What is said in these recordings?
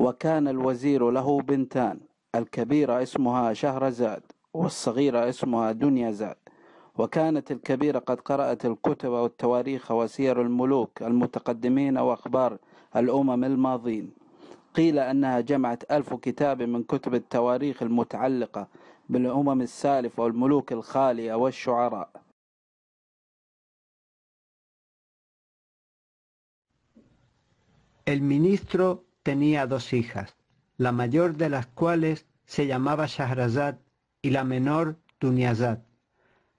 وكان الوزير له بنتان الكبيرة اسمها شهرزاد والصغيرة اسمها دنيا زاد وكانت الكبيرة قد قرأت الكتب والتواريخ وسير الملوك المتقدمين وأخبار الأمم الماضين قيل أنها جمعت ألف كتاب من كتب التواريخ المتعلقة بالأمم السالفة والملوك الخالية والشعراء El ministro tenía dos hijas, la mayor de las cuales se llamaba Shahrazad y la menor Duniazad.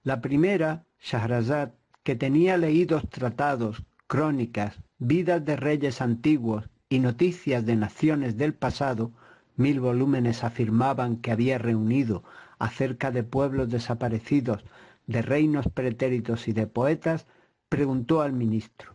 La primera, Shahrazad, que tenía leídos tratados, crónicas, vidas de reyes antiguos y noticias de naciones del pasado, mil volúmenes afirmaban que había reunido acerca de pueblos desaparecidos, de reinos pretéritos y de poetas, preguntó al ministro,